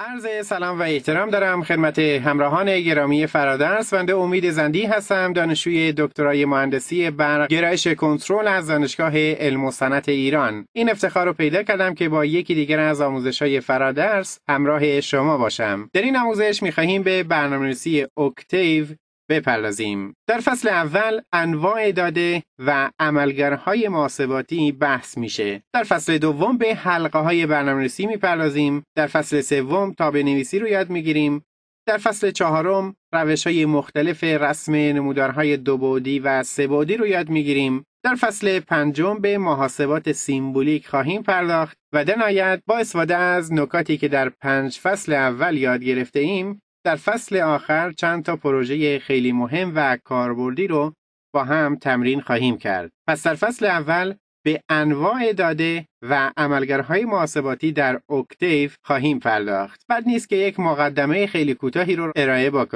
عرض سلام و احترام دارم خدمت همراهان گرامی فرادرس بنده امید زندی هستم دانشجوی دکترای مهندسی برق گرایش کنترل از دانشگاه علم و صنعت ایران این افتخار رو پیدا کردم که با یکی دیگر از آموزش های فرادرس همراه شما باشم در این آموزش میخواهیم به برنامه‌نویسی اوکتیو بپردازیم. در فصل اول انواع داده و عملگرهای محاسباتی بحث میشه. در فصل دوم به حلقه های برنامه‌نویسی میپردازیم. در فصل سوم تابع نویسی رو یاد میگیریم. در فصل چهارم روش های مختلف رسم نمودارهای بعدی و بعدی رو یاد میگیریم. در فصل پنجم به محاسبات سیمبولیک خواهیم پرداخت و در نهایت با استفاده از نکاتی که در پنج فصل اول یاد گرفته ایم در فصل آخر چند تا پروژه خیلی مهم و کاربردی رو با هم تمرین خواهیم کرد. پس در فصل اول به انواع داده و عملگرهای محاسباتی در اکتیو خواهیم پرداخت. بعد نیست که یک مقدمه خیلی کوتاهی رو ارائه با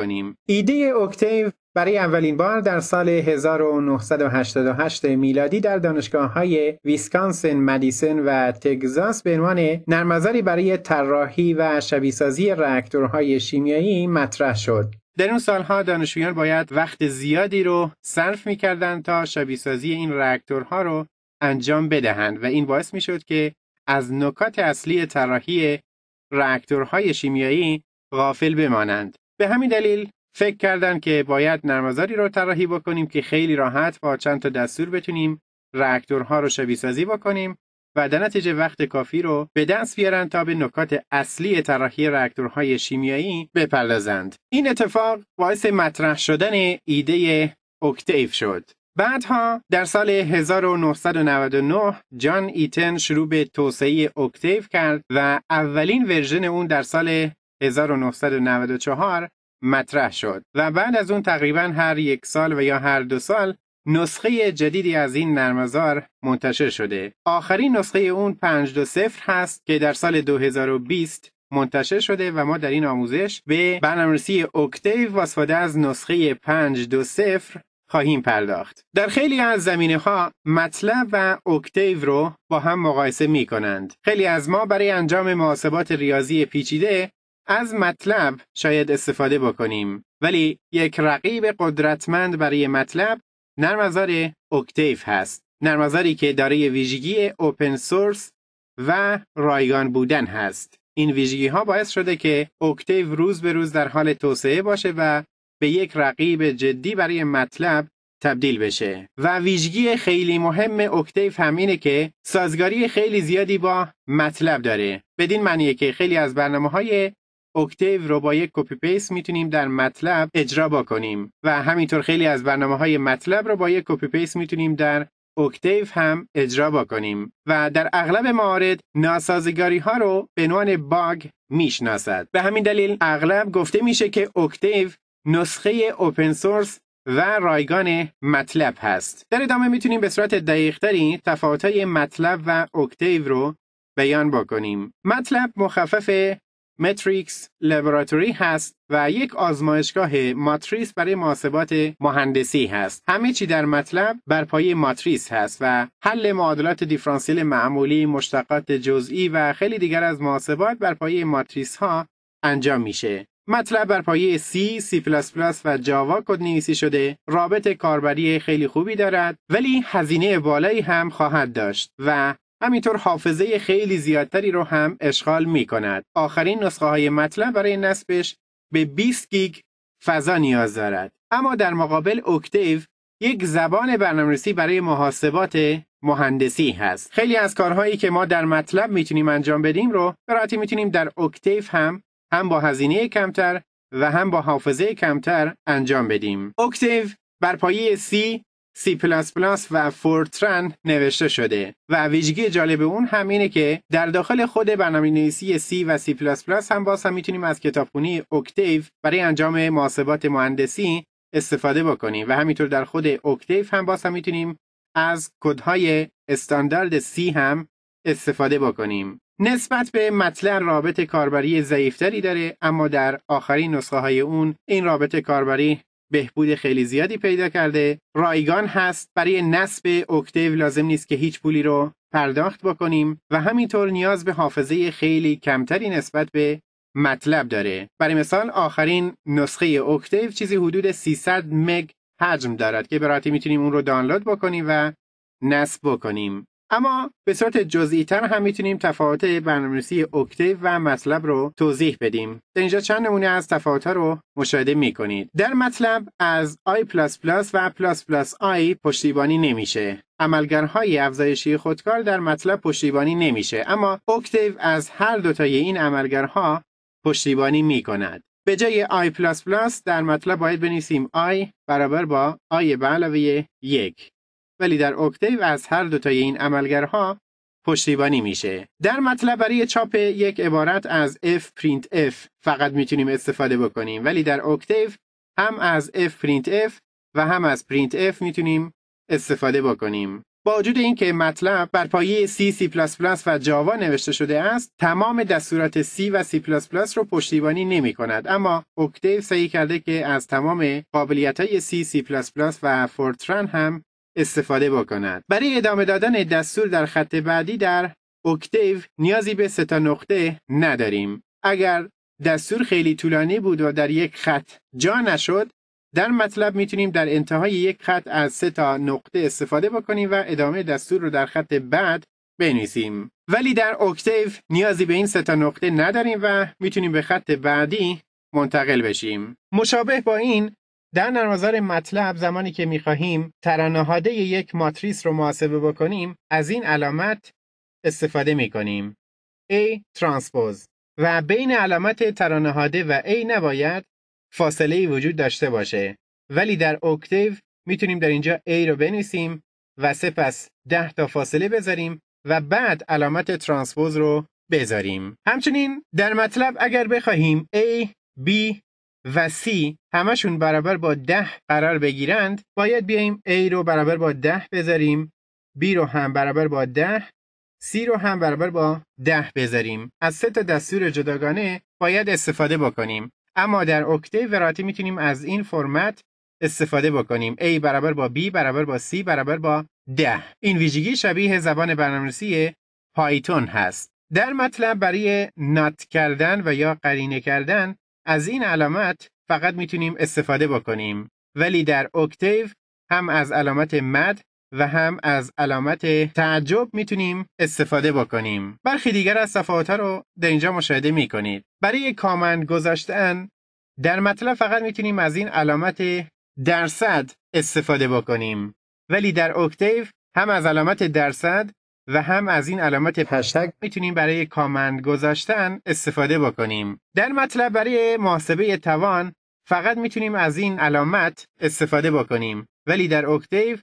ایده اکتیف برای اولین بار در سال 1988 میلادی در دانشگاه های ویسکانسن، مدیسن و تگزاس به عنوان نرمزاری برای طراحی و شبیه‌سازی راکتورهای شیمیایی مطرح شد. در اون سالها دانشجویان باید وقت زیادی رو صرف میکردند تا شبیه‌سازی این راکتورها رو انجام بدهند و این باعث میشد که از نکات اصلی طراحی راکتورهای شیمیایی غافل بمانند. به همین دلیل فکر کردن که باید نرمزاری رو تراحی بکنیم که خیلی راحت با چند تا دستور بتونیم راکتورها رو سازی بکنیم و در نتیجه وقت کافی رو به دست بیارن تا به نکات اصلی طراحی راکتورهای شیمیایی بپردازند. این اتفاق باعث مطرح شدن ایده اکتیف شد. بعدها در سال 1999 جان ایتن شروع به توسعه اکتیف کرد و اولین ورژن اون در سال 1994 مطرح شد و بعد از اون تقریبا هر یک سال و یا هر دو سال نسخه جدیدی از این نرمزار منتشر شده. آخرین نسخه اون سفر هست که در سال 2020 منتشر شده و ما در این آموزش به برنامه‌نویسی اکتیو واسفاده از نسخه سفر خواهیم پرداخت. در خیلی از زمینه ها مطلب و اکتیو رو با هم مقایسه می کنند. خیلی از ما برای انجام محاسبات ریاضی پیچیده از مطلب شاید استفاده بکنیم ولی یک رقیب قدرتمند برای مطلب نرمزار اکتیف هست نرمزاری که دارای ویژگی اوپن سورس و رایگان بودن هست این ویژگی ها باعث شده که اوکتیو روز به روز در حال توسعه باشه و به یک رقیب جدی برای مطلب تبدیل بشه و ویژگی خیلی مهم هم همینه که سازگاری خیلی زیادی با مطلب داره بدین معنیه که خیلی از برنامه های اکتیو رو با یک کپی پیس میتونیم در مطلب اجرا بکنیم و همینطور خیلی از برنامه های مطلب رو با یک کپی پیس میتونیم در اکتیو هم اجرا بکنیم و در اغلب موارد ناسازگاری ها رو به عنوان باگ میشناسد به همین دلیل اغلب گفته میشه که اکتیو نسخه اوپن سورس و رایگان مطلب هست در ادامه میتونیم به صورت دقیقتری تفاوت مطلب و اکتیو رو بیان بکنیم مطلب مخفف متریکس لبراتوری هست و یک آزمایشگاه ماتریس برای محاسبات مهندسی هست همه چی در مطلب بر پایه ماتریس هست و حل معادلات دیفرانسیل معمولی مشتقات جزئی و خیلی دیگر از محاسبات بر پایه ماتریس ها انجام میشه مطلب بر پایه C, C++ و جاوا کد نویسی شده، رابط کاربری خیلی خوبی دارد ولی هزینه بالایی هم خواهد داشت و همینطور حافظه خیلی زیادتری رو هم اشغال می کند. آخرین نسخه های مطلب برای نصبش به 20 گیگ فضا نیاز دارد. اما در مقابل اکتیو یک زبان برنامه‌نویسی برای محاسبات مهندسی هست. خیلی از کارهایی که ما در مطلب میتونیم انجام بدیم رو راحتی میتونیم در اکتیف هم هم با هزینه کمتر و هم با حافظه کمتر انجام بدیم. اکتیف بر پایه C C++ و فورترن نوشته شده و ویژگی جالب اون همینه که در داخل خود برنامه نویسی C و C++ هم باز هم میتونیم از کتابخونی اوکتیو برای انجام محاسبات مهندسی استفاده بکنیم و همینطور در خود اوکتیو هم باز هم میتونیم از کدهای استاندارد C هم استفاده بکنیم نسبت به مطلع رابط کاربری ضعیفتری داره اما در آخرین نسخه های اون این رابط کاربری بهبود خیلی زیادی پیدا کرده رایگان هست برای نصب اوکتیو لازم نیست که هیچ پولی رو پرداخت بکنیم و همینطور نیاز به حافظه خیلی کمتری نسبت به مطلب داره برای مثال آخرین نسخه اوکتیو چیزی حدود 300 مگ حجم دارد که به میتونیم اون رو دانلود بکنیم و نصب بکنیم اما به صورت جزئی تر هم میتونیم تفاوت برنامه‌نویسی اوکتیو و مطلب رو توضیح بدیم. در اینجا چند نمونه از تفاوت‌ها رو مشاهده میکنید. در مطلب از i++ و i پشتیبانی نمیشه. عملگرهای افزایشی خودکار در مطلب پشتیبانی نمیشه اما اوکتیو از هر دوتای این عملگرها پشتیبانی میکند. به جای i++ در مطلب باید بنویسیم i برابر با i به علاوه یک ولی در اوکتیو از هر دوتای این عملگرها پشتیبانی میشه در مطلب برای چاپ یک عبارت از f print f فقط میتونیم استفاده بکنیم ولی در اکتیف هم از f print f و هم از print f میتونیم استفاده بکنیم با وجود اینکه مطلب بر پایه C, C++ و جاوا نوشته شده است، تمام دستورات C و C++ رو پشتیبانی نمی کند. اما اکتیف سعی کرده که از تمام قابلیت های C, C++ و فورتران هم استفاده بکند. برای ادامه دادن دستور در خط بعدی در اکتیو نیازی به سه تا نقطه نداریم اگر دستور خیلی طولانی بود و در یک خط جا نشد در مطلب میتونیم در انتهای یک خط از سه تا نقطه استفاده بکنیم و ادامه دستور رو در خط بعد بنویسیم ولی در اکتیو نیازی به این سه تا نقطه نداریم و میتونیم به خط بعدی منتقل بشیم مشابه با این در نرمازار مطلب زمانی که میخواهیم ترانهاده یک ماتریس رو محاسبه بکنیم از این علامت استفاده میکنیم A ترانسپوز و بین علامت ترانهاده و A نباید فاصله ای وجود داشته باشه ولی در اکتیو میتونیم در اینجا A رو بنویسیم و سپس ده تا فاصله بذاریم و بعد علامت ترانسپوز رو بذاریم همچنین در مطلب اگر بخواهیم A B و C همشون برابر با 10 قرار بگیرند باید بیایم A رو برابر با 10 بذاریم B رو هم برابر با 10 C رو هم برابر با 10 بذاریم از سه تا دستور جداگانه باید استفاده بکنیم اما در اکته وراتی میتونیم از این فرمت استفاده بکنیم A برابر با B برابر با C برابر با 10 این ویژگی شبیه زبان برنامه‌نویسی پایتون هست در مطلب برای نات کردن و یا قرینه کردن از این علامت فقط میتونیم استفاده بکنیم ولی در اکتیو هم از علامت مد و هم از علامت تعجب میتونیم استفاده بکنیم برخی دیگر از صفحات ها رو در اینجا مشاهده میکنید برای کامند گذاشتن در مطلب فقط میتونیم از این علامت درصد استفاده بکنیم ولی در اکتیو هم از علامت درصد و هم از این علامت پشتگ میتونیم برای کامند گذاشتن استفاده بکنیم در مطلب برای محاسبه توان فقط میتونیم از این علامت استفاده بکنیم ولی در اکتیو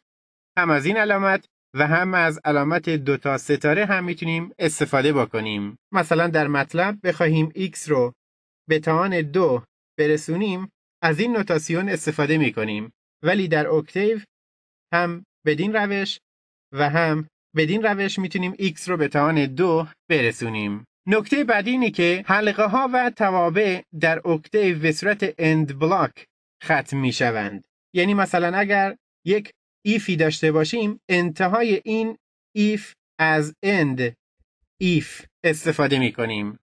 هم از این علامت و هم از علامت دو تا ستاره هم میتونیم استفاده بکنیم مثلا در مطلب بخواهیم x رو به توان دو برسونیم از این نوتاسیون استفاده میکنیم ولی در اکتیو هم بدین روش و هم بدین روش میتونیم x رو به توان دو برسونیم نکته بعدی اینه که حلقه ها و توابع در اکتیو به صورت اند بلاک ختم میشوند. یعنی مثلا اگر یک ایفی داشته باشیم انتهای این ایف از اند ایف استفاده میکنیم.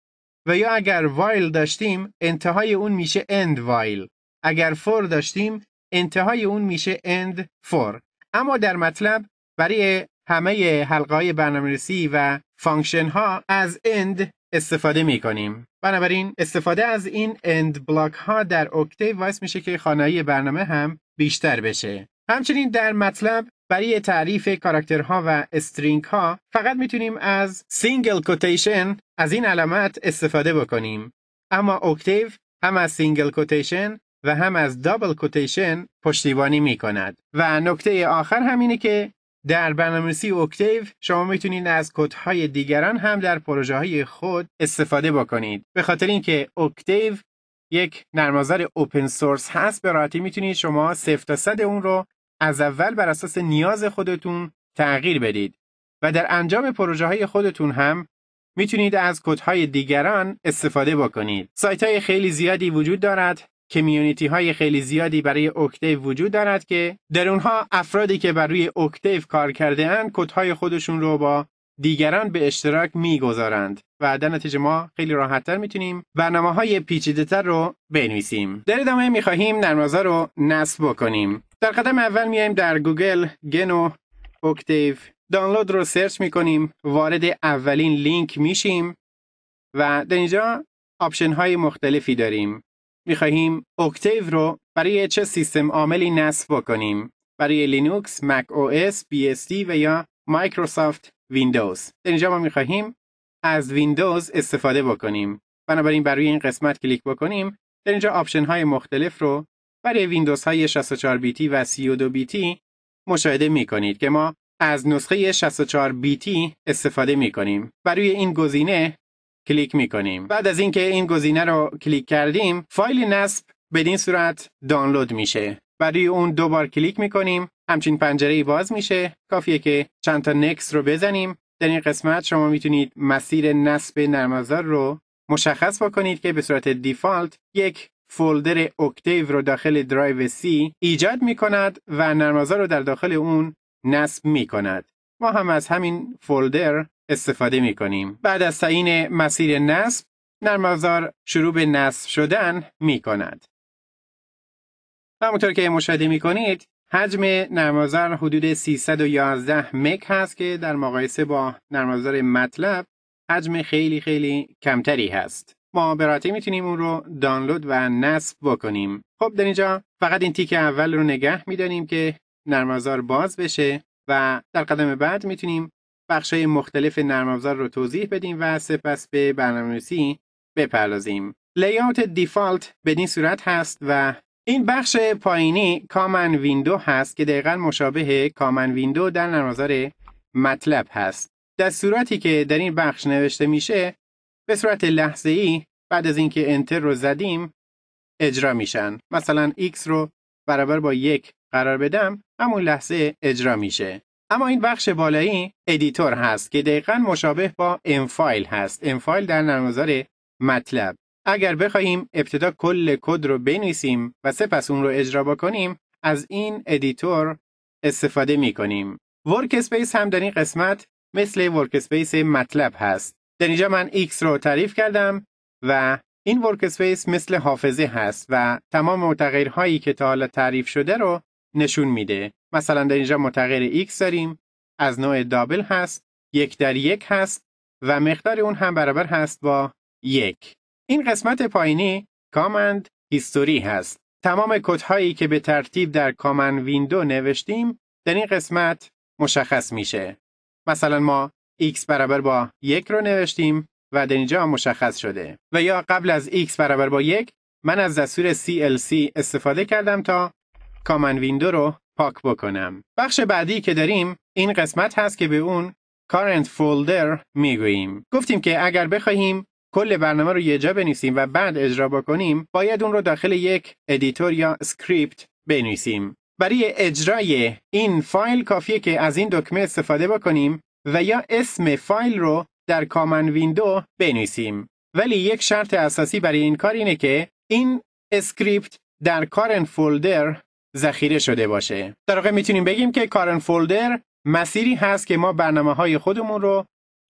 و یا اگر وایل داشتیم انتهای اون میشه اند وایل اگر فور داشتیم انتهای اون میشه اند فور اما در مطلب برای همه حلقه های برنامه‌نویسی و فانکشن ها از end استفاده می کنیم. بنابراین استفاده از این end بلاک ها در اکتیو باعث میشه که خانایی برنامه هم بیشتر بشه. همچنین در مطلب برای تعریف کاراکترها و استرینگ ها فقط میتونیم از سینگل کوتیشن از این علامت استفاده بکنیم. اما اکتیو هم از سینگل کوتیشن و هم از دابل کوتیشن پشتیبانی می کند. و نکته آخر همینه که در برنامه‌نویسی اوکتیو شما میتونید از کدهای دیگران هم در پروژه های خود استفاده بکنید به خاطر اینکه اوکتیو یک نرم‌افزار اوپن سورس هست به راحتی میتونید شما 0 تا اون رو از اول بر اساس نیاز خودتون تغییر بدید و در انجام پروژه های خودتون هم میتونید از کدهای دیگران استفاده بکنید سایت های خیلی زیادی وجود دارد های خیلی زیادی برای اوکتیو وجود دارد که در اونها افرادی که بر روی اوکتیو کار کرده اند های خودشون رو با دیگران به اشتراک میگذارند و در نتیجه ما خیلی راحتتر میتونیم برنامه های تر رو بنویسیم در ادامه میخواهیم نرمازا رو نصب بکنیم در قدم اول میایم در گوگل گنو اوکتیو دانلود رو سرچ میکنیم وارد اولین لینک میشیم و در اینجا آپشن های مختلفی داریم میخواهیم اکتیو رو برای چه سیستم عاملی نصب بکنیم برای لینوکس، مک او اس، بی اس دی و یا مایکروسافت ویندوز در اینجا ما میخواهیم از ویندوز استفاده بکنیم بنابراین برای این قسمت کلیک بکنیم در اینجا آپشن های مختلف رو برای ویندوز های 64 بیتی و 32 بیتی مشاهده میکنید که ما از نسخه 64 بیتی استفاده میکنیم. برای این گزینه کلیک میکنیم بعد از اینکه این, گزینه رو کلیک کردیم فایل نصب به این صورت دانلود میشه برای اون دوبار کلیک میکنیم همچین پنجره ای باز میشه کافیه که چند تا نکس رو بزنیم در این قسمت شما میتونید مسیر نصب نرمزار رو مشخص بکنید که به صورت دیفالت یک فولدر اکتیو رو داخل درایو سی ایجاد میکند و نرمزار رو در داخل اون نصب میکند. ما هم از همین فولدر استفاده می کنیم. بعد از تعیین مسیر نصب نرم شروع به نصب شدن می کند. همونطور که مشاهده می کنید حجم نرم حدود 311 مگ هست که در مقایسه با نرم مطلب حجم خیلی خیلی کمتری هست. ما به راحتی میتونیم اون رو دانلود و نصب بکنیم. خب در اینجا فقط این تیک اول رو نگه میدانیم که نرم باز بشه و در قدم بعد میتونیم های مختلف نرم افزار رو توضیح بدیم و سپس به برنامه‌نویسی بپردازیم. لیاوت دیفالت به این صورت هست و این بخش پایینی کامن ویندو هست که دقیقا مشابه کامن ویندو در افزار مطلب هست. در صورتی که در این بخش نوشته میشه به صورت لحظه ای بعد از اینکه انتر رو زدیم اجرا میشن. مثلا x رو برابر با یک قرار بدم همون لحظه اجرا میشه. اما این بخش بالایی ادیتور هست که دقیقا مشابه با فایل هست فایل در نرمزار مطلب اگر بخواهیم ابتدا کل کد رو بنویسیم و سپس اون رو اجرا بکنیم از این ادیتور استفاده می کنیم ورکسپیس هم در این قسمت مثل ورکسپیس مطلب هست در اینجا من X رو تعریف کردم و این ورکسپیس مثل حافظه هست و تمام متغیرهایی که تا حالا تعریف شده رو نشون میده مثلا در اینجا متغیر x داریم از نوع دابل هست یک در یک هست و مقدار اون هم برابر هست با یک این قسمت پایینی کامند هیستوری هست تمام کدهایی که به ترتیب در کامن ویندو نوشتیم در این قسمت مشخص میشه مثلا ما x برابر با یک رو نوشتیم و در اینجا مشخص شده و یا قبل از x برابر با یک من از دستور CLC استفاده کردم تا کامن ویندو رو پاک بکنم. بخش بعدی که داریم این قسمت هست که به اون current folder میگوییم. گفتیم که اگر بخواهیم کل برنامه رو یه جا بنویسیم و بعد اجرا بکنیم باید اون رو داخل یک ادیتور یا سکریپت بنویسیم. برای اجرای این فایل کافیه که از این دکمه استفاده بکنیم و یا اسم فایل رو در کامن ویندو بنویسیم. ولی یک شرط اساسی برای این کار اینه که این اسکریپت در کارن فولدر ذخیره شده باشه در واقع میتونیم بگیم که کارن فولدر مسیری هست که ما برنامه های خودمون رو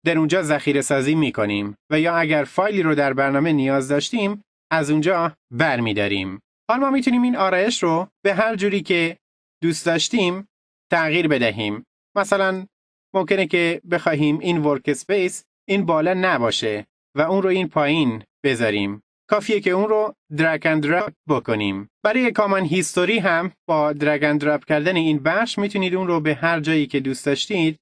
در اونجا ذخیره سازی میکنیم و یا اگر فایلی رو در برنامه نیاز داشتیم از اونجا برمیداریم حال ما میتونیم این آرایش رو به هر جوری که دوست داشتیم تغییر بدهیم مثلا ممکنه که بخواهیم این ورک این بالا نباشه و اون رو این پایین بذاریم کافیه که اون رو درگ اند بکنیم برای کامن هیستوری هم با درگ اند کردن این بخش میتونید اون رو به هر جایی که دوست داشتید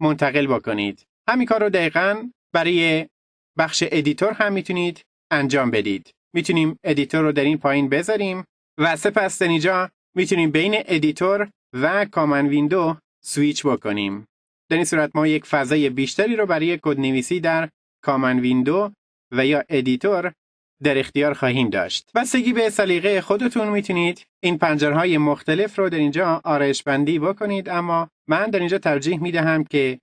منتقل بکنید همین کار رو دقیقا برای بخش ادیتور هم میتونید انجام بدید میتونیم ادیتور رو در این پایین بذاریم و سپس در اینجا میتونیم بین ادیتور و کامن ویندو سویچ بکنیم در این صورت ما یک فضای بیشتری رو برای نویسی در کامن ویندو و یا ادیتور در اختیار خواهیم داشت. بستگی به سلیقه خودتون میتونید این پنجرهای مختلف رو در اینجا آرایش بندی بکنید اما من در اینجا ترجیح میدهم که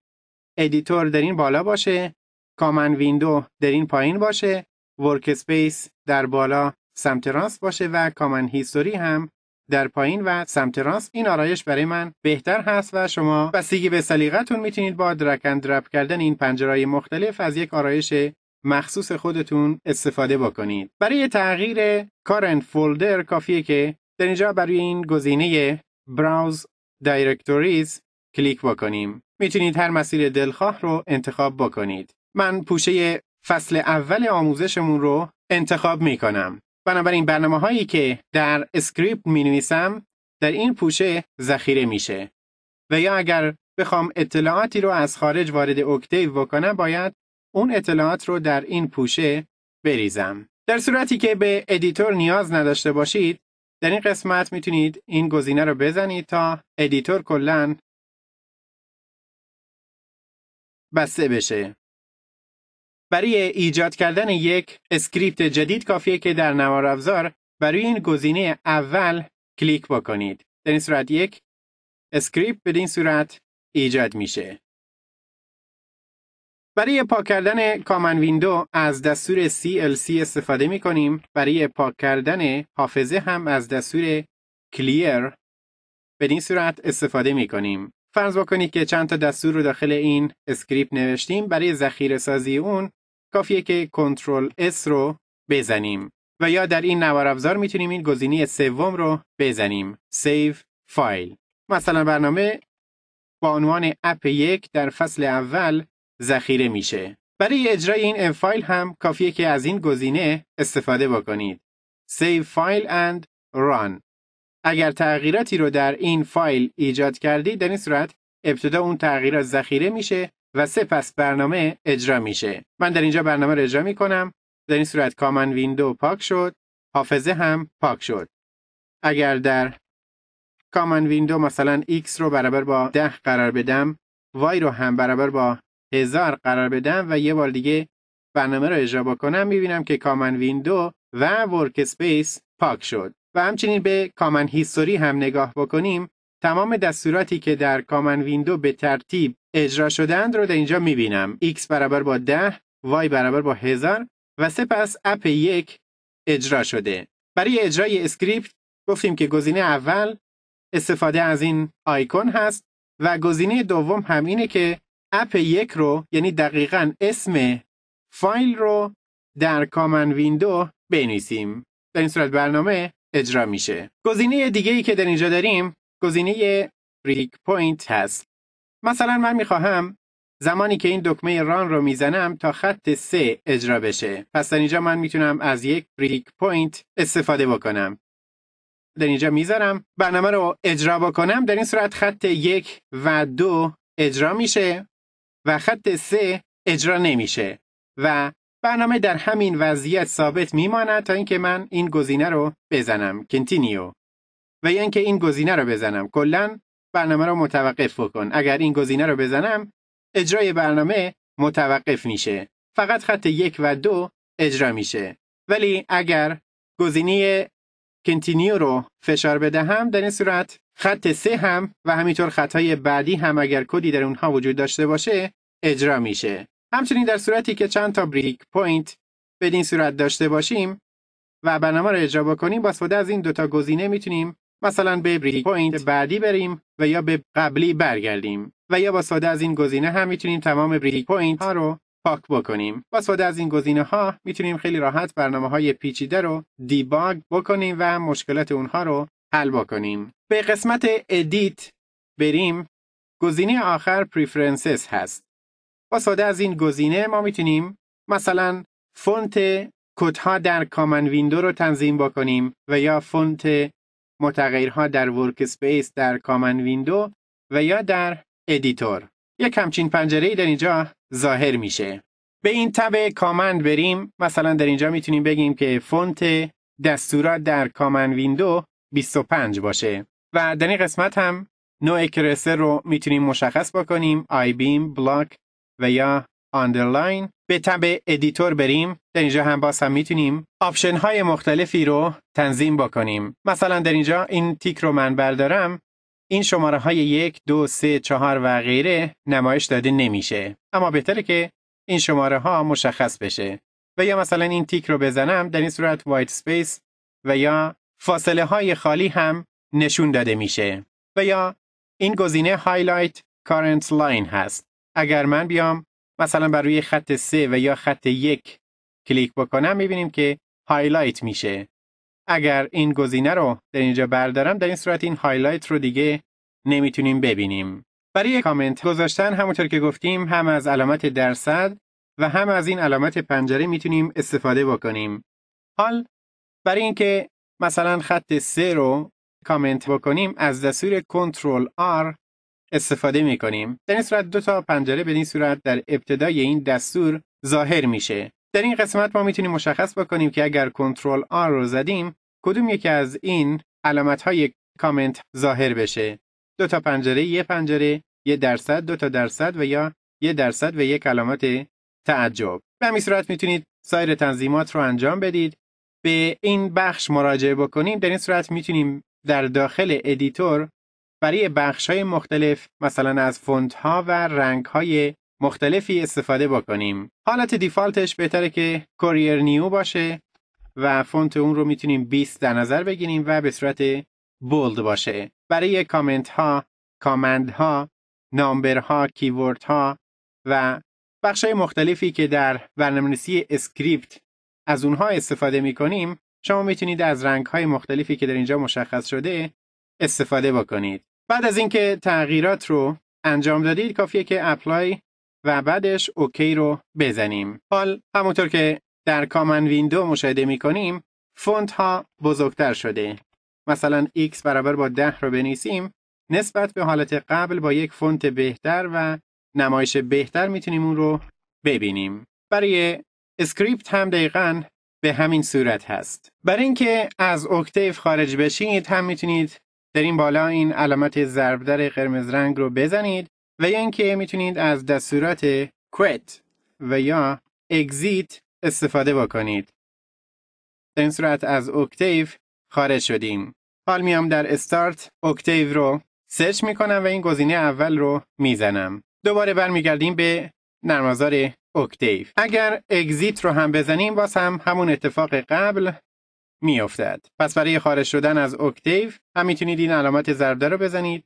ادیتور در این بالا باشه، کامن ویندو در این پایین باشه، ورک اسپیس در بالا سمت راست باشه و کامن هیستوری هم در پایین و سمت راست این آرایش برای من بهتر هست و شما بستگی به تون میتونید با درک اند کردن این پنجرهای مختلف از یک آرایش مخصوص خودتون استفاده بکنید برای تغییر کارنت فولدر کافیه که در اینجا برای این گزینه browse دایرکتوریز کلیک بکنیم میتونید هر مسیر دلخواه رو انتخاب بکنید من پوشه فصل اول آموزشمون رو انتخاب میکنم بنابراین برنامه هایی که در اسکریپت می نویسم در این پوشه ذخیره میشه و یا اگر بخوام اطلاعاتی رو از خارج وارد اکتیو بکنم باید اون اطلاعات رو در این پوشه بریزم. در صورتی که به ادیتور نیاز نداشته باشید در این قسمت میتونید این گزینه رو بزنید تا ادیتور کلن بسته بشه. برای ایجاد کردن یک اسکریپت جدید کافیه که در نوار افزار برای این گزینه اول کلیک بکنید. در این صورت یک اسکریپت به این صورت ایجاد میشه. برای پاک کردن کامن ویندو از دستور CLC استفاده می کنیم. برای پاک کردن حافظه هم از دستور Clear به این صورت استفاده می کنیم. فرض بکنید که چند تا دستور رو داخل این اسکریپت نوشتیم برای ذخیره سازی اون کافیه که کنترل S رو بزنیم و یا در این نوار افزار میتونیم این گزینه سوم رو بزنیم Save File. مثلا برنامه با عنوان اپ یک در فصل اول ذخیره میشه. برای اجرای این فایل هم کافیه که از این گزینه استفاده بکنید. Save File and Run اگر تغییراتی رو در این فایل ایجاد کردید در این صورت ابتدا اون تغییرات ذخیره میشه و سپس برنامه اجرا میشه. من در اینجا برنامه رو اجرا میکنم. در این صورت کامن ویندو پاک شد. حافظه هم پاک شد. اگر در کامن ویندو مثلا x رو برابر با 10 قرار بدم y رو هم برابر با هزار قرار بدم و یه بار دیگه برنامه رو اجرا بکنم میبینم که کامن ویندو و ورک اسپیس پاک شد و همچنین به کامن هیستوری هم نگاه بکنیم تمام دستوراتی که در کامن ویندو به ترتیب اجرا شدند رو در اینجا میبینم x برابر با 10 y برابر با هزار و سپس اپ یک اجرا شده برای اجرای اسکریپت گفتیم که گزینه اول استفاده از این آیکون هست و گزینه دوم همینه که اپ یک رو یعنی دقیقا اسم فایل رو در کامن ویندو بنویسیم در این صورت برنامه اجرا میشه گزینه دیگه ای که در اینجا داریم گزینه ریک پوینت هست مثلا من میخواهم زمانی که این دکمه ران رو میزنم تا خط سه اجرا بشه پس در اینجا من میتونم از یک ریک پوینت استفاده بکنم در اینجا میذارم برنامه رو اجرا بکنم در این صورت خط یک و دو اجرا میشه و خط سه اجرا نمیشه و برنامه در همین وضعیت ثابت میماند تا اینکه من این گزینه رو بزنم کنتینیو و یا اینکه این گزینه رو بزنم کلا برنامه رو متوقف بکن اگر این گزینه رو بزنم اجرای برنامه متوقف میشه فقط خط یک و دو اجرا میشه ولی اگر گزینه کنتینیو رو فشار بدهم در این صورت خط سه هم و همینطور خطهای بعدی هم اگر کدی در اونها وجود داشته باشه اجرا میشه همچنین در صورتی که چند تا بریک پوینت بدین صورت داشته باشیم و برنامه رو اجرا بکنیم با استفاده از این دوتا گزینه میتونیم مثلا به بریک پوینت بعدی بریم و یا به قبلی برگردیم و یا با استفاده از این گزینه هم میتونیم تمام بریک پوینت ها رو پاک بکنیم با استفاده از این گزینه ها میتونیم خیلی راحت برنامه های پیچیده رو دیباگ بکنیم و مشکلات اونها رو حل بکنیم به قسمت ادیت بریم گزینه آخر پریفرنسز هست با استفاده از این گزینه ما میتونیم مثلا فونت کدها در کامن ویندو رو تنظیم بکنیم و یا فونت متغیرها در ورک در کامن ویندو و یا در ادیتور یک همچین ای در اینجا ظاهر میشه به این تب کامند بریم مثلا در اینجا میتونیم بگیم که فونت دستورات در کامند ویندو 25 باشه و در این قسمت هم نوع کرسر رو میتونیم مشخص بکنیم آی بیم بلاک و یا آندرلاین به تب ادیتور بریم در اینجا هم باز هم میتونیم آپشن های مختلفی رو تنظیم بکنیم مثلا در اینجا این تیک رو من بردارم این شماره های یک، دو، سه، چهار و غیره نمایش داده نمیشه. اما بهتره که این شماره ها مشخص بشه. و یا مثلا این تیک رو بزنم در این صورت وایت سپیس و یا فاصله های خالی هم نشون داده میشه. و یا این گزینه هایلایت کارنت لاین هست. اگر من بیام مثلا بر روی خط سه و یا خط یک کلیک بکنم میبینیم که هایلایت میشه اگر این گزینه رو در اینجا بردارم در این صورت این هایلایت رو دیگه نمیتونیم ببینیم برای کامنت گذاشتن همونطور که گفتیم هم از علامت درصد و هم از این علامت پنجره میتونیم استفاده بکنیم حال برای اینکه مثلا خط 3 رو کامنت بکنیم از دستور کنترل R استفاده میکنیم در این صورت دو تا پنجره به این صورت در ابتدای این دستور ظاهر میشه در این قسمت ما میتونیم مشخص بکنیم که اگر کنترل آر رو زدیم کدوم یکی از این علامت های کامنت ظاهر بشه دو تا پنجره یه پنجره یه درصد دو تا درصد و یا یه درصد و یک علامت تعجب به همین صورت میتونید سایر تنظیمات رو انجام بدید به این بخش مراجعه بکنیم در این صورت میتونیم در داخل ادیتور برای بخش های مختلف مثلا از فونت ها و رنگ های مختلفی استفاده بکنیم حالت دیفالتش بهتره که کوریر نیو باشه و فونت اون رو میتونیم 20 در نظر بگیریم و به صورت بولد باشه برای کامنت ها کامند ها نامبر ها کیورد ها و بخش های مختلفی که در برنامه‌نویسی اسکریپت از اونها استفاده میکنیم شما میتونید از رنگ های مختلفی که در اینجا مشخص شده استفاده بکنید بعد از اینکه تغییرات رو انجام دادید کافیه که اپلای و بعدش اوکی رو بزنیم. حال همونطور که در کامن ویندو مشاهده می کنیم فونت ها بزرگتر شده. مثلا x برابر با 10 رو بنویسیم نسبت به حالت قبل با یک فونت بهتر و نمایش بهتر میتونیم اون رو ببینیم. برای اسکریپت هم دقیقا به همین صورت هست. برای اینکه از اکتیف خارج بشید هم میتونید در این بالا این علامت ضربدر قرمز رنگ رو بزنید و یا اینکه میتونید از دستورات quit و یا exit استفاده بکنید. در این صورت از اکتیو خارج شدیم. حال میام در استارت اکتیو رو سرچ میکنم و این گزینه اول رو میزنم. دوباره برمیگردیم به نرمازار اکتیو. اگر اگزیت رو هم بزنیم باز هم همون اتفاق قبل میافتد. پس برای خارج شدن از اکتیو هم میتونید این علامت ضربده رو بزنید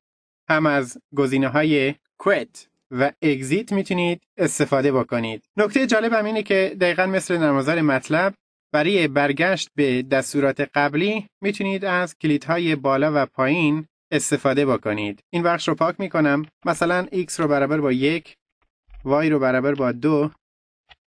هم از گزینه های quit و exit میتونید استفاده بکنید. نکته جالب هم اینه که دقیقا مثل نمازار مطلب برای برگشت به دستورات قبلی میتونید از کلیدهای بالا و پایین استفاده بکنید. این بخش رو پاک میکنم. مثلا x رو برابر با یک، y رو برابر با دو،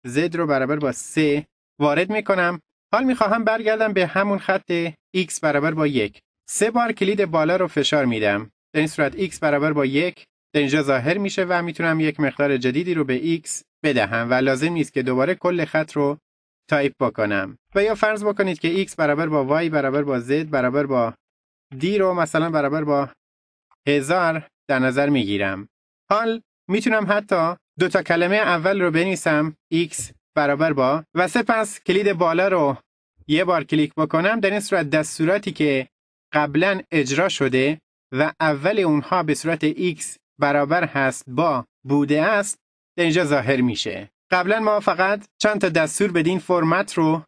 z رو برابر با سه وارد میکنم. حال میخواهم برگردم به همون خط x برابر با یک. سه بار کلید بالا رو فشار میدم. در این صورت x برابر با یک در اینجا ظاهر میشه و میتونم یک مقدار جدیدی رو به x بدهم و لازم نیست که دوباره کل خط رو تایپ بکنم و یا فرض بکنید که x برابر با y برابر با z برابر با d رو مثلا برابر با هزار در نظر میگیرم حال میتونم حتی دو تا کلمه اول رو بنویسم x برابر با و سپس کلید بالا رو یه بار کلیک بکنم در این صورت دستوراتی که قبلا اجرا شده و اول اونها به صورت x برابر هست با بوده است در اینجا ظاهر میشه. قبلا ما فقط چند تا دستور بدین فرمت رو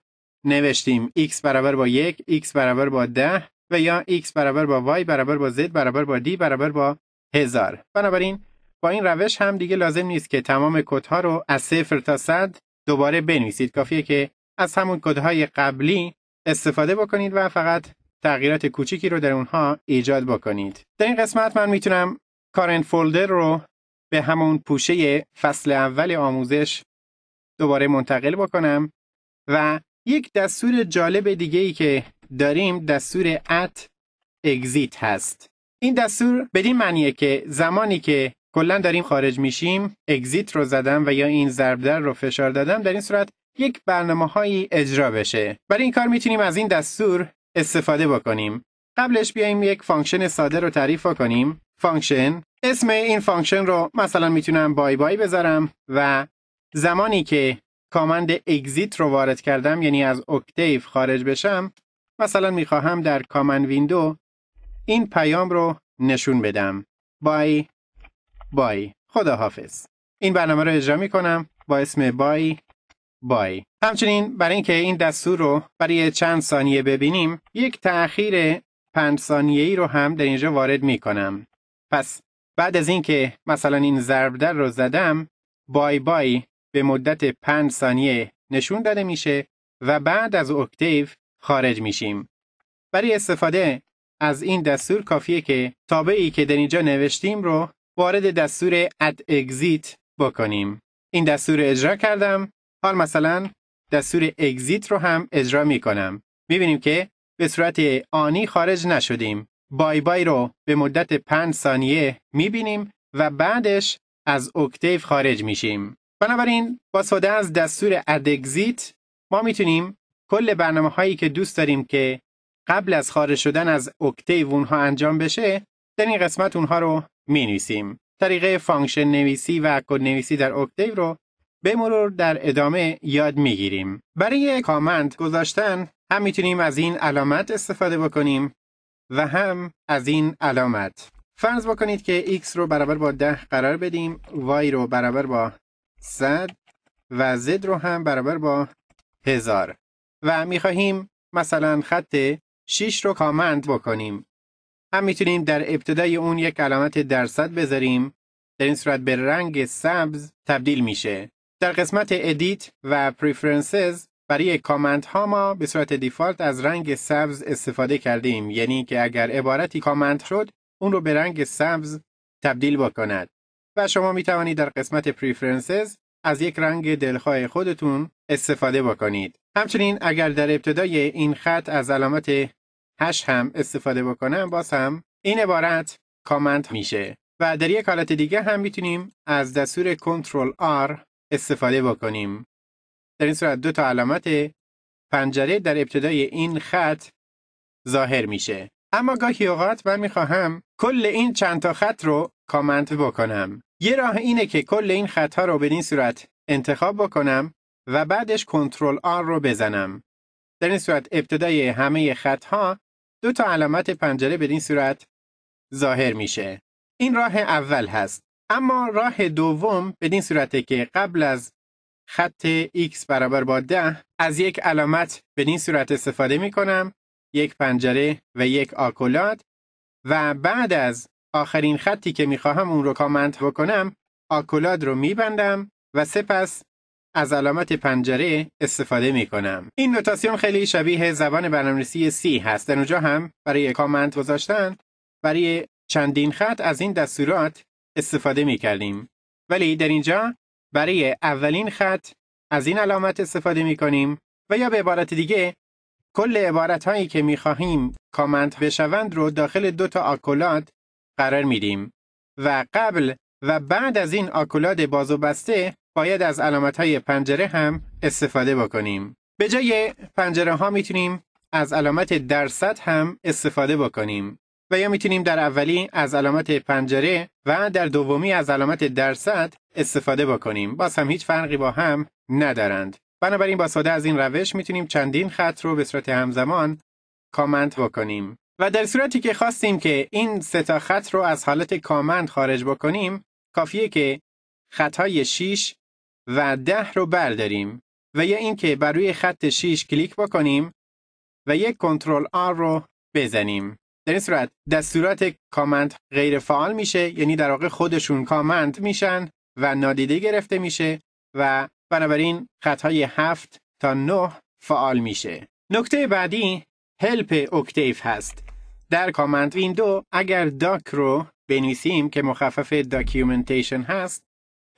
نوشتیم x برابر با یک x برابر با 10 و یا x برابر با y برابر با z برابر با d برابر با هزار بنابراین با این روش هم دیگه لازم نیست که تمام کدها رو از صفر تا صد دوباره بنویسید کافیه که از همون کدهای قبلی استفاده بکنید و فقط تغییرات کوچیکی رو در اونها ایجاد بکنید. در این قسمت من میتونم کارنت فولدر رو به همون پوشه فصل اول آموزش دوباره منتقل بکنم و یک دستور جالب دیگه ای که داریم دستور at اگزیت هست. این دستور بدین معنیه که زمانی که کلا داریم خارج میشیم اگزیت رو زدم و یا این ضرب در رو فشار دادم در این صورت یک برنامه هایی اجرا بشه برای این کار میتونیم از این دستور استفاده بکنیم قبلش بیایم یک فانکشن ساده رو تعریف کنیم فانکشن اسم این فانکشن رو مثلا میتونم بای بای بذارم و زمانی که کامند اگزیت رو وارد کردم یعنی از اکتیف خارج بشم مثلا میخواهم در کامند ویندو این پیام رو نشون بدم بای بای خداحافظ این برنامه رو اجرا میکنم با اسم بای بای همچنین برای اینکه این دستور رو برای چند ثانیه ببینیم یک تأخیر پنج ثانیه ای رو هم در اینجا وارد می کنم پس بعد از اینکه مثلا این ضرب در رو زدم بای بای به مدت پنج ثانیه نشون داده میشه و بعد از اکتیو خارج میشیم برای استفاده از این دستور کافیه که تابعی که در اینجا نوشتیم رو وارد دستور اد اگزیت بکنیم این دستور رو اجرا کردم حال مثلا دستور اگزیت رو هم اجرا می کنم. می بینیم که به صورت آنی خارج نشدیم. بای بای رو به مدت 5 ثانیه می بینیم و بعدش از اکتیو خارج میشیم. بنابراین با ساده از دستور اگزیت ما میتونیم کل برنامه هایی که دوست داریم که قبل از خارج شدن از اکتیو اونها انجام بشه در این قسمت اونها رو می نویسیم. طریقه فانکشن نویسی و کد نویسی در اکتیو رو به مرور در ادامه یاد میگیریم. برای کامند گذاشتن هم میتونیم از این علامت استفاده بکنیم و هم از این علامت. فرض بکنید که x رو برابر با 10 قرار بدیم، y رو برابر با 100 و z رو هم برابر با 1000 و میخواهیم مثلا خط 6 رو کامند بکنیم. هم میتونیم در ابتدای اون یک علامت درصد بذاریم در این صورت به رنگ سبز تبدیل میشه در قسمت ادیت و پریفرنسز برای کامنت ها ما به صورت دیفالت از رنگ سبز استفاده کردیم یعنی که اگر عبارتی کامنت شد اون رو به رنگ سبز تبدیل بکند و شما می توانید در قسمت پریفرنسز از یک رنگ دلخواه خودتون استفاده بکنید همچنین اگر در ابتدای این خط از علامت هش هم استفاده بکنم باز هم این عبارت کامنت میشه و در یک حالت دیگه هم میتونیم از دستور کنترل آر استفاده بکنیم در این صورت دو تا علامت پنجره در ابتدای این خط ظاهر میشه اما گاهی اوقات من میخواهم کل این چند تا خط رو کامنت بکنم یه راه اینه که کل این ها رو به این صورت انتخاب بکنم و بعدش کنترل آر رو بزنم در این صورت ابتدای همه خط ها دو تا علامت پنجره به این صورت ظاهر میشه این راه اول هست اما راه دوم بدین صورته که قبل از خط x برابر با 10 از یک علامت بدین صورت استفاده می کنم یک پنجره و یک آکولاد و بعد از آخرین خطی که می خواهم اون رو کامنت بکنم آکولاد رو میبندم و سپس از علامت پنجره استفاده می کنم. این نوتاسیون خیلی شبیه زبان برنامه‌نویسی C هست. در اونجا هم برای کامنت گذاشتن برای چندین خط از این دستورات استفاده می کردیم. ولی در اینجا برای اولین خط از این علامت استفاده می کنیم و یا به عبارت دیگه کل عبارت هایی که می خواهیم کامنت بشوند رو داخل دو تا آکولاد قرار میدیم و قبل و بعد از این آکولاد باز و بسته باید از علامت های پنجره هم استفاده بکنیم. به جای پنجره ها میتونیم از علامت درصد هم استفاده بکنیم. و یا میتونیم در اولی از علامت پنجره و در دومی از علامت درصد استفاده بکنیم. باز هم هیچ فرقی با هم ندارند. بنابراین با ساده از این روش میتونیم چندین خط رو به صورت همزمان کامنت بکنیم. و در صورتی که خواستیم که این سه تا خط رو از حالت کامند خارج بکنیم، کافیه که خطهای 6 و 10 رو برداریم و یا اینکه بر روی خط 6 کلیک بکنیم و یک کنترل آر رو بزنیم. در این صورت دستورات کامنت غیر فعال میشه یعنی در واقع خودشون کامنت میشن و نادیده گرفته میشه و بنابراین خطهای 7 تا 9 فعال میشه نکته بعدی هلپ اکتیف هست در کامنت ویندو اگر داک رو بنویسیم که مخفف داکیومنتیشن هست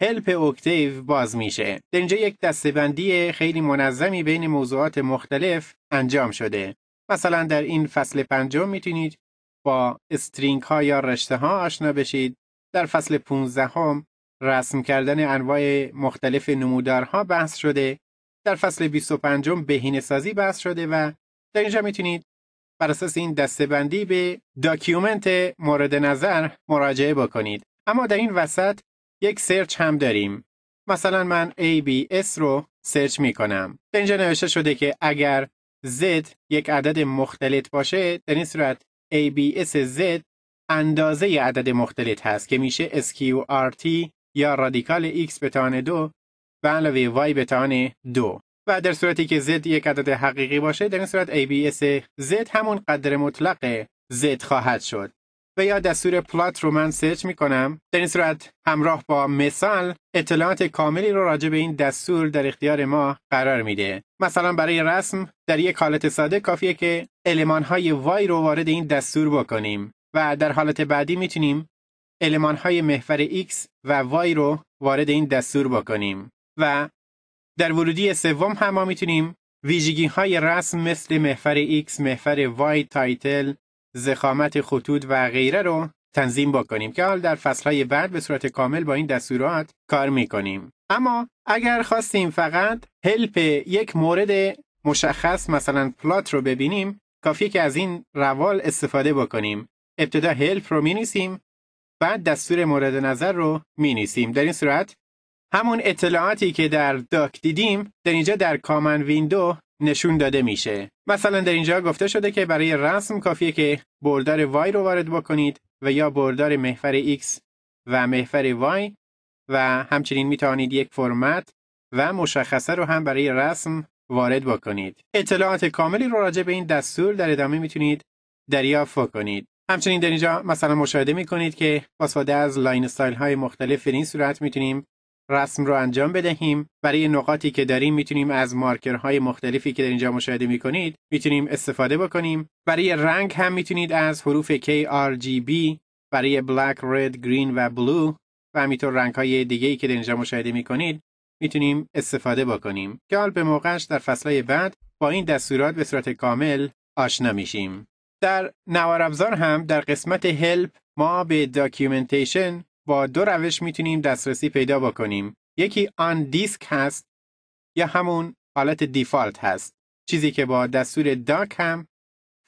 هلپ اکتیف باز میشه در اینجا یک دستبندی خیلی منظمی بین موضوعات مختلف انجام شده مثلا در این فصل پنجم میتونید با استرینگ ها یا رشته ها آشنا بشید در فصل 15 هم رسم کردن انواع مختلف نمودارها بحث شده در فصل 25 هم بهینه سازی بحث شده و در اینجا میتونید بر اساس این دسته بندی به داکیومنت مورد نظر مراجعه بکنید اما در این وسط یک سرچ هم داریم مثلا من ABS رو سرچ میکنم در اینجا نوشته شده که اگر z یک عدد مختلط باشه در این صورت abs z اندازه ی عدد مختلط هست که میشه sqrt یا رادیکال x به توان دو و علاوه y به توان دو و در صورتی که z یک عدد حقیقی باشه در این صورت abs z همون قدر مطلق z خواهد شد و یا دستور پلات رو من سرچ میکنم در این صورت همراه با مثال اطلاعات کاملی رو راجع به این دستور در اختیار ما قرار میده مثلا برای رسم در یک حالت ساده کافیه که های وای رو وارد این دستور بکنیم و در حالت بعدی میتونیم های محفر X و وای رو وارد این دستور بکنیم و در ورودی سوم هم ما میتونیم ویژگی های رسم مثل محفر X، محفر Y، تایتل، زخامت خطوط و غیره رو تنظیم بکنیم که حال در فصلهای بعد به صورت کامل با این دستورات کار میکنیم اما اگر خواستیم فقط هلپ یک مورد مشخص مثلا پلات رو ببینیم کافیه که از این روال استفاده بکنیم ابتدا هلپ رو مینیسیم بعد دستور مورد نظر رو مینیسیم در این صورت همون اطلاعاتی که در داک دیدیم در اینجا در کامن ویندو نشون داده میشه مثلا در اینجا گفته شده که برای رسم کافیه که بردار وای رو وارد بکنید و یا بردار محور x و محور y و همچنین میتوانید یک فرمت و مشخصه رو هم برای رسم وارد بکنید. اطلاعات کاملی رو راجع به این دستور در ادامه میتونید دریافت کنید. همچنین در اینجا مثلا مشاهده میکنید که با از لاین استایل های مختلف در این صورت میتونیم رسم رو انجام بدهیم برای نقاطی که داریم میتونیم از مارکرهای مختلفی که در اینجا مشاهده میکنید میتونیم استفاده بکنیم برای رنگ هم میتونید از حروف K R G B برای بلک Red, گرین و بلو و همینطور رنگهای های دیگه ای که در اینجا مشاهده میکنید میتونیم استفاده بکنیم که حال به موقعش در فصلهای بعد با این دستورات به صورت کامل آشنا میشیم در نوار ابزار هم در قسمت هلپ ما به داکیومنتیشن با دو روش میتونیم دسترسی پیدا بکنیم. یکی آن دیسک هست یا همون حالت دیفالت هست. چیزی که با دستور داک هم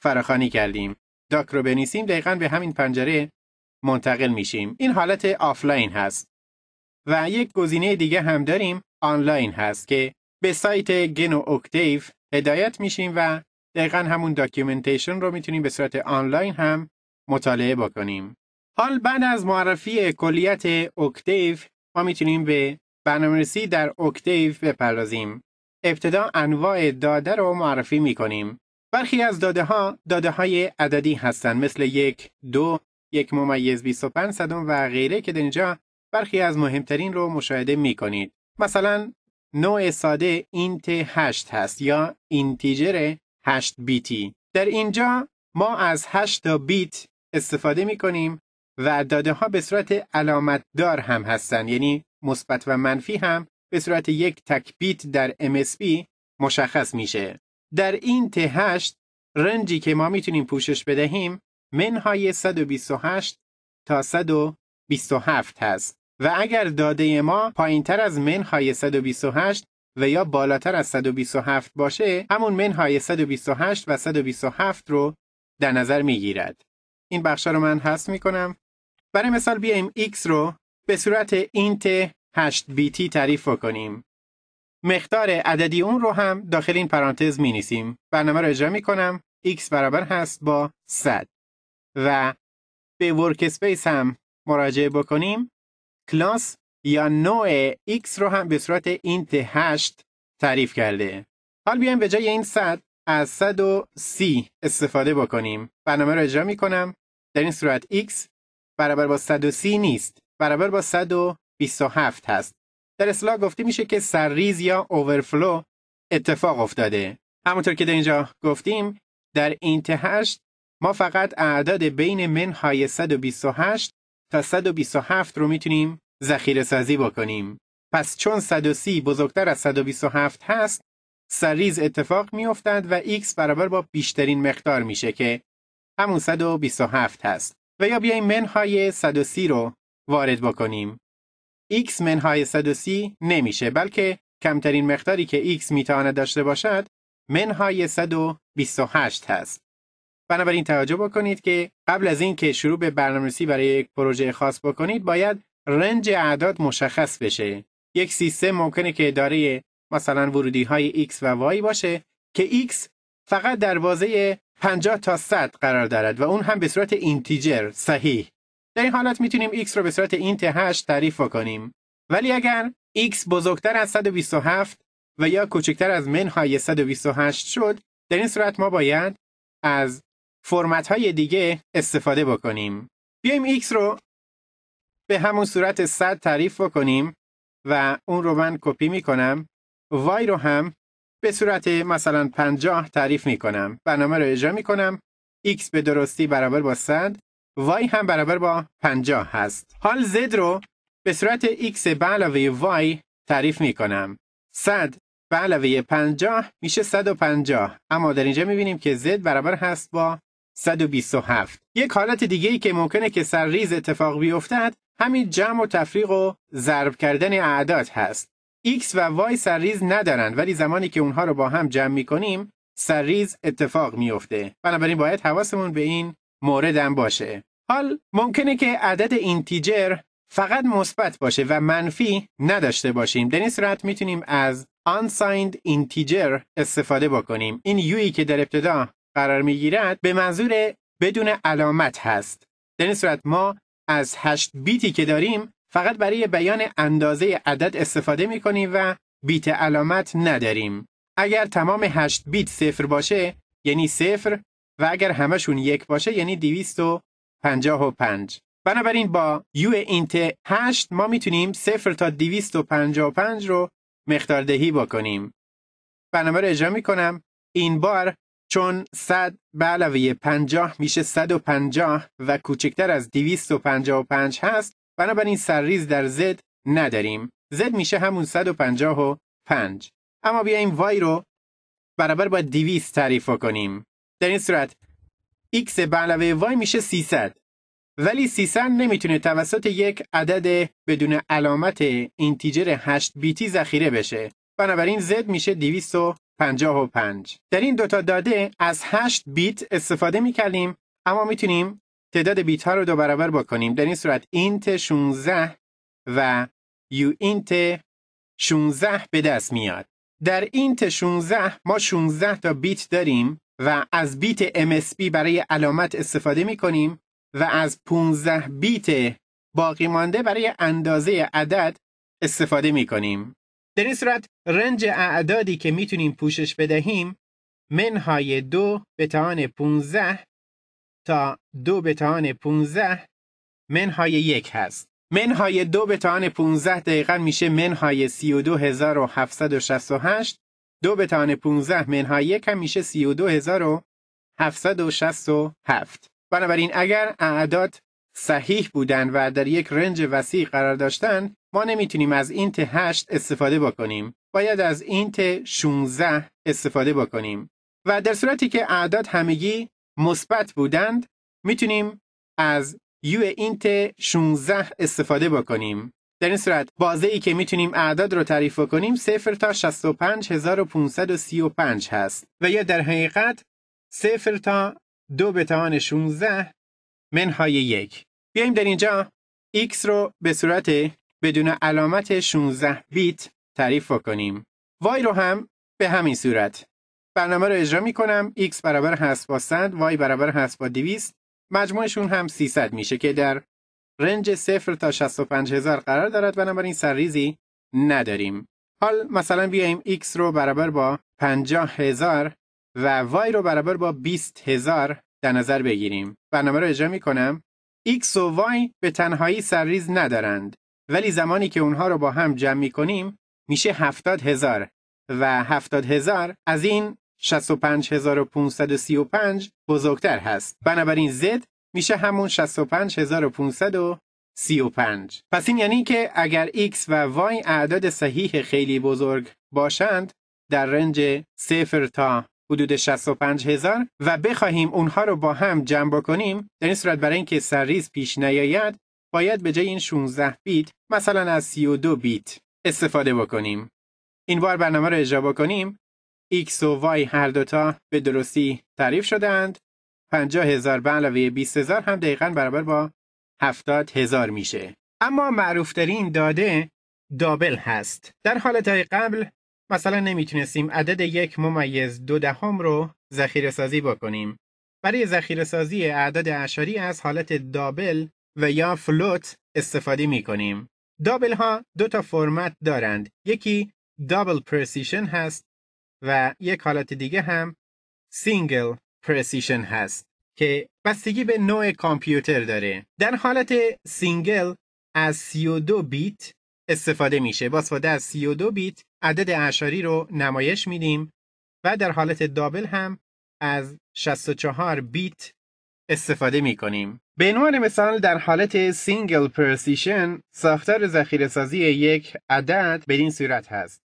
فراخانی کردیم. داک رو بنیسیم دقیقا به همین پنجره منتقل میشیم. این حالت آفلاین هست. و یک گزینه دیگه هم داریم آنلاین هست که به سایت گنو اکتیف هدایت میشیم و دقیقا همون داکیومنتیشن رو میتونیم به صورت آنلاین هم مطالعه بکنیم. حال بعد از معرفی کلیت اوکتیو ما میتونیم به برنامه‌نویسی در اوکتیو بپردازیم. ابتدا انواع داده رو معرفی میکنیم. برخی از داده ها داده های عددی هستند مثل یک، دو، یک ممیز 25 صدم و غیره که در اینجا برخی از مهمترین رو مشاهده میکنید مثلا نوع ساده اینت 8 هست یا اینتیجر 8 بیتی. در اینجا ما از 8 تا بیت استفاده می و داده ها به صورت علامت دار هم هستند یعنی مثبت و منفی هم به صورت یک تکبیت در MSB مشخص میشه در این تهشت رنجی که ما میتونیم پوشش بدهیم منهای 128 تا 127 هست و اگر داده ما پایین تر از منهای 128 و یا بالاتر از 127 باشه همون منهای 128 و 127 رو در نظر میگیرد این بخش رو من هست میکنم برای مثال بیایم x رو به صورت اینت 8 بیتی تعریف کنیم. مقدار عددی اون رو هم داخل این پرانتز می نیسیم. برنامه رو اجرا می کنم. x برابر هست با 100 و به ورکسپیس هم مراجعه بکنیم. کلاس یا نوع x رو هم به صورت اینت 8 تعریف کرده. حال بیایم به جای این 100 از 130 استفاده بکنیم. برنامه رو اجرا می کنم. در این صورت x برابر با 130 نیست برابر با 127 هست در اصلاح گفته میشه که سرریز یا اوورفلو اتفاق افتاده همونطور که در اینجا گفتیم در تهشت ما فقط اعداد بین من های 128 تا 127 رو میتونیم ذخیره سازی بکنیم پس چون 130 بزرگتر از 127 هست سرریز اتفاق میافتد و x برابر با بیشترین مقدار میشه که همون 127 هست و یا بیایم منهای 130 رو وارد بکنیم. x منهای 130 نمیشه بلکه کمترین مقداری که x میتواند داشته باشد منهای 128 هست. بنابراین توجه بکنید که قبل از اینکه شروع به برنامه‌نویسی برای یک پروژه خاص بکنید باید رنج اعداد مشخص بشه. یک سیستم ممکنه که داره مثلا ورودی های x و y باشه که x فقط در بازه 50 تا 100 قرار دارد و اون هم به صورت اینتیجر صحیح در این حالت میتونیم x رو به صورت اینت 8 تعریف کنیم ولی اگر x بزرگتر از 127 و یا کوچکتر از منهای 128 شد در این صورت ما باید از فرمت های دیگه استفاده بکنیم بیایم x رو به همون صورت 100 تعریف بکنیم و اون رو من کپی میکنم وای رو هم به صورت مثلا 50 تعریف می کنم برنامه رو اجرا می کنم x به درستی برابر با 100 y هم برابر با 50 هست حال z رو به صورت x به علاوه y تعریف می کنم 100 به علاوه 50 میشه 150 اما در اینجا می بینیم که z برابر هست با 127 یک حالت دیگه ای که ممکنه که ریز اتفاق بیفتد همین جمع و تفریق و ضرب کردن اعداد هست X و Y سرریز ندارن ولی زمانی که اونها رو با هم جمع می کنیم سرریز اتفاق میفته بنابراین باید حواسمون به این مورد هم باشه حال ممکنه که عدد اینتیجر فقط مثبت باشه و منفی نداشته باشیم در این صورت میتونیم از unsigned integer استفاده بکنیم این یویی که در ابتدا قرار میگیرد به منظور بدون علامت هست در این صورت ما از 8 بیتی که داریم فقط برای بیان اندازه عدد استفاده می کنیم و بیت علامت نداریم. اگر تمام 8 بیت صفر باشه یعنی صفر و اگر همشون یک باشه یعنی 255. بنابراین با یو اینت 8 ما میتونیم 0 تا 255 رو مقداردهی بکنیم. بنابراین رو اجرا میکنم. این بار چون 100 به علاوه 50 میشه 150 و کوچکتر از 255 هست بنابراین سرریز در زد نداریم زد میشه همون 155 اما بیاییم وای رو برابر با 200 تعریف کنیم در این صورت x به علاوه وای میشه 300 ولی 300 نمیتونه توسط یک عدد بدون علامت اینتیجر 8 بیتی ذخیره بشه بنابراین z میشه 255 در این دوتا داده از 8 بیت استفاده میکردیم اما میتونیم تعداد بیت ها رو دو برابر بکنیم در این صورت اینت 16 و یو اینت 16 به دست میاد در اینت 16 ما 16 تا بیت داریم و از بیت MSP برای علامت استفاده می کنیم و از 15 بیت باقی مانده برای اندازه عدد استفاده می کنیم. در این صورت رنج اعدادی که میتونیم پوشش بدهیم منهای دو به توان 15 تا دو به 15 منهای یک هست. منهای دو به 15 دقیقا میشه منهای 32768 دو به توان 15 منهای یک هم میشه 32767 بنابراین اگر اعداد صحیح بودن و در یک رنج وسیع قرار داشتن ما نمیتونیم از اینت 8 استفاده بکنیم باید از اینت 16 استفاده بکنیم و در صورتی که اعداد همگی مثبت بودند میتونیم از یو اینت 16 استفاده بکنیم در این صورت بازه ای که میتونیم اعداد رو تعریف کنیم 0 تا 65535 هست و یا در حقیقت 0 تا 2 به توان 16 منهای 1 بیایم در اینجا x رو به صورت بدون علامت 16 بیت تعریف کنیم y رو هم به همین صورت برنامه رو اجرا میکنم x برابر هست با 100 y برابر هست با 200 مجموعشون هم 300 میشه که در رنج 0 تا 65 هزار قرار دارد بنابراین سرریزی نداریم حال مثلا بیایم x رو برابر با 50 هزار و y رو برابر با 20 هزار در نظر بگیریم برنامه رو اجرا میکنم x و y به تنهایی سرریز ندارند ولی زمانی که اونها رو با هم جمع میکنیم میشه 70 هزار و 70000 از این 65535 بزرگتر هست بنابراین Z میشه همون 65535 پس این یعنی که اگر X و Y اعداد صحیح خیلی بزرگ باشند در رنج 0 تا حدود 65000 و بخواهیم اونها رو با هم جمع بکنیم در این صورت برای اینکه سرریز پیش نیاید باید به جای این 16 بیت مثلا از 32 بیت استفاده بکنیم این بار برنامه رو اجرا بکنیم X و Y هر دوتا به درستی تعریف شدند 50 هزار به علاوه 20 هزار هم دقیقا برابر با 70 هزار میشه اما معروفترین داده دابل هست در حالت قبل مثلا نمیتونستیم عدد یک ممیز دو دهم رو ذخیره سازی بکنیم برای ذخیره سازی اعداد اشاری از حالت دابل و یا فلوت استفاده می کنیم. دابل ها دو تا فرمت دارند. یکی دابل پرسیشن هست و یک حالت دیگه هم سینگل پرسیشن هست که بستگی به نوع کامپیوتر داره در حالت سینگل از 32 بیت استفاده میشه با استفاده از 32 بیت عدد اعشاری رو نمایش میدیم و در حالت دابل هم از 64 بیت استفاده می کنیم. به عنوان مثال در حالت سینگل پرسیشن ساختار ذخیره سازی یک عدد به این صورت هست.